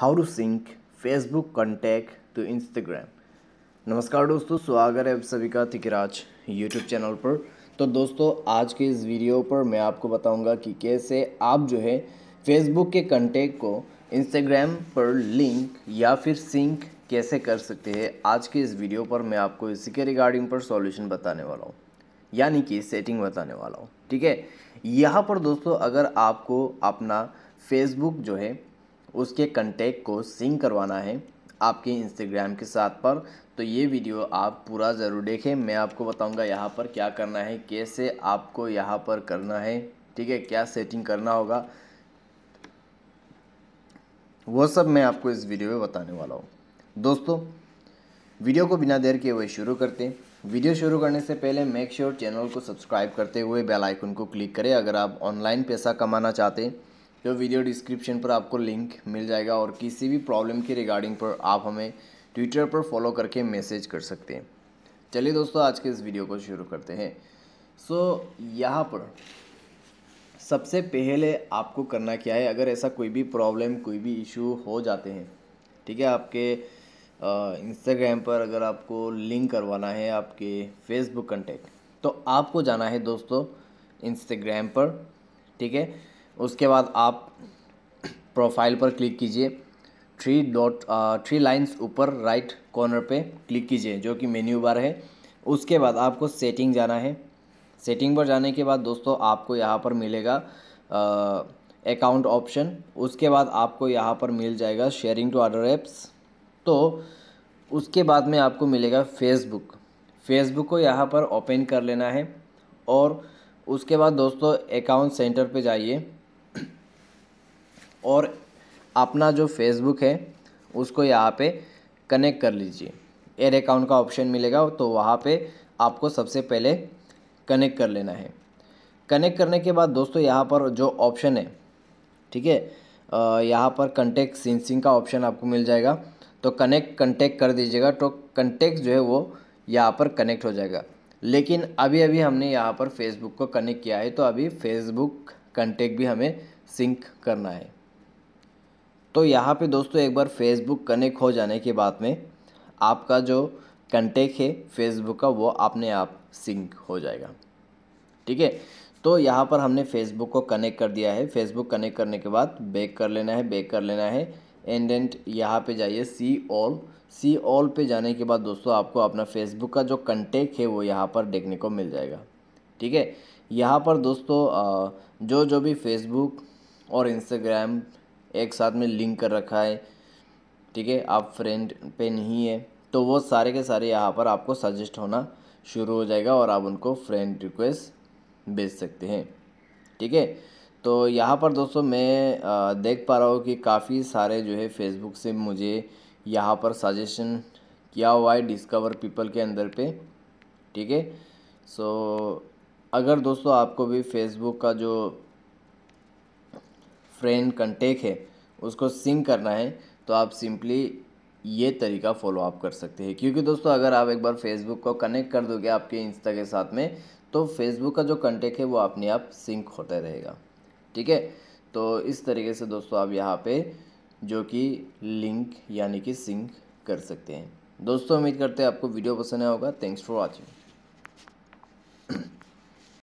how to sync Facebook contact to Instagram नमस्कार दोस्तों स्वागत है आप सभी का तिकराज यूट्यूब चैनल पर तो दोस्तों आज के इस वीडियो पर मैं आपको बताऊंगा कि कैसे आप जो है फेसबुक के कंटेक्ट को इंस्टाग्राम पर लिंक या फिर सिंक कैसे कर सकते हैं आज के इस वीडियो पर मैं आपको इसी के रिगार्डिंग पर सॉल्यूशन बताने वाला हूँ यानी कि सेटिंग बताने वाला हूँ ठीक है यहाँ पर दोस्तों अगर आपको अपना फेसबुक जो है उसके कंटेक्ट को सिंक करवाना है आपके इंस्टाग्राम के साथ पर तो ये वीडियो आप पूरा ज़रूर देखें मैं आपको बताऊंगा यहाँ पर क्या करना है कैसे आपको यहाँ पर करना है ठीक है क्या सेटिंग करना होगा वो सब मैं आपको इस वीडियो में बताने वाला हूँ दोस्तों वीडियो को बिना देर के हुए शुरू करते हैं वीडियो शुरू करने से पहले मेक श्योर sure चैनल को सब्सक्राइब करते हुए बेल आइकन को क्लिक करें अगर आप ऑनलाइन पैसा कमाना चाहते हैं जो वीडियो डिस्क्रिप्शन पर आपको लिंक मिल जाएगा और किसी भी प्रॉब्लम की रिगार्डिंग पर आप हमें ट्विटर पर फॉलो करके मैसेज कर सकते हैं चलिए दोस्तों आज के इस वीडियो को शुरू करते हैं सो so, यहाँ पर सबसे पहले आपको करना क्या है अगर ऐसा कोई भी प्रॉब्लम कोई भी इशू हो जाते हैं ठीक है आपके इंस्टाग्राम पर अगर आपको लिंक करवाना है आपके फेसबुक कंटेक्ट तो आपको जाना है दोस्तों इंस्टाग्राम पर ठीक है उसके बाद आप प्रोफाइल पर क्लिक कीजिए थ्री डॉट थ्री लाइंस ऊपर राइट कॉर्नर पे क्लिक कीजिए जो कि मेन्यू बार है उसके बाद आपको सेटिंग जाना है सेटिंग पर जाने के बाद दोस्तों आपको यहाँ पर मिलेगा अकाउंट uh, ऑप्शन उसके बाद आपको यहाँ पर मिल जाएगा शेयरिंग टू अदर एप्स तो उसके बाद में आपको मिलेगा फेसबुक फेसबुक को यहाँ पर ओपन कर लेना है और उसके बाद दोस्तों अकाउंट सेंटर पे जाइए और अपना जो फेसबुक है उसको यहाँ पे कनेक्ट कर लीजिए एयर अकाउंट का ऑप्शन मिलेगा तो वहाँ पे आपको सबसे पहले कनेक्ट कर लेना है कनेक्ट करने के बाद दोस्तों यहाँ पर जो ऑप्शन है ठीक है यहाँ पर कंटेक्ट सिंसिंग का ऑप्शन आपको मिल जाएगा तो कनेक्ट कंटेक्ट कर दीजिएगा तो कंटेक्ट जो है वो यहाँ पर कनेक्ट हो जाएगा लेकिन अभी अभी हमने यहाँ पर फेसबुक को कनेक्ट किया है तो अभी फेसबुक कंटेक्ट भी हमें सिंक करना है तो यहाँ पे दोस्तों एक बार फेसबुक कनेक्ट हो जाने के बाद में आपका जो कंटेक्ट है फेसबुक का वो अपने आप सिंक हो जाएगा ठीक है तो यहाँ पर हमने फेसबुक को कनेक्ट कर दिया है फेसबुक कनेक्ट करने के बाद बैक कर लेना है बैक कर लेना है एंड एंड यहाँ पे जाइए सी ऑल सी ऑल पे जाने के बाद दोस्तों आपको अपना फेसबुक का जो कंटेक्ट है वो यहाँ पर देखने को मिल जाएगा ठीक है यहाँ पर दोस्तों जो जो भी फेसबुक और इंस्टाग्राम एक साथ में लिंक कर रखा है ठीक है आप फ्रेंड पे नहीं है तो वो सारे के सारे यहाँ पर आपको सजेस्ट होना शुरू हो जाएगा और आप उनको फ्रेंड रिक्वेस्ट भेज सकते हैं ठीक है तो यहाँ पर दोस्तों मैं देख पा रहा हूँ कि काफ़ी सारे जो है फेसबुक से मुझे यहाँ पर सजेशन किया हुआ है डिस्कवर पीपल के अंदर पे ठीक है सो अगर दोस्तों आपको भी फेसबुक का जो फ्रेन कंटेक है उसको सिंक करना है तो आप सिंपली ये तरीका फॉलो आप कर सकते हैं क्योंकि दोस्तों अगर आप एक बार फेसबुक को कनेक्ट कर दोगे आपके इंस्टा के साथ में तो फेसबुक का जो कंटेक है वो अपने आप सिंक होता रहेगा ठीक है तो इस तरीके से दोस्तों आप यहाँ पे जो कि लिंक यानी कि सिंक कर सकते हैं दोस्तों उम्मीद करते हैं आपको वीडियो पसंद आया होगा थैंक्स फॉर वॉचिंग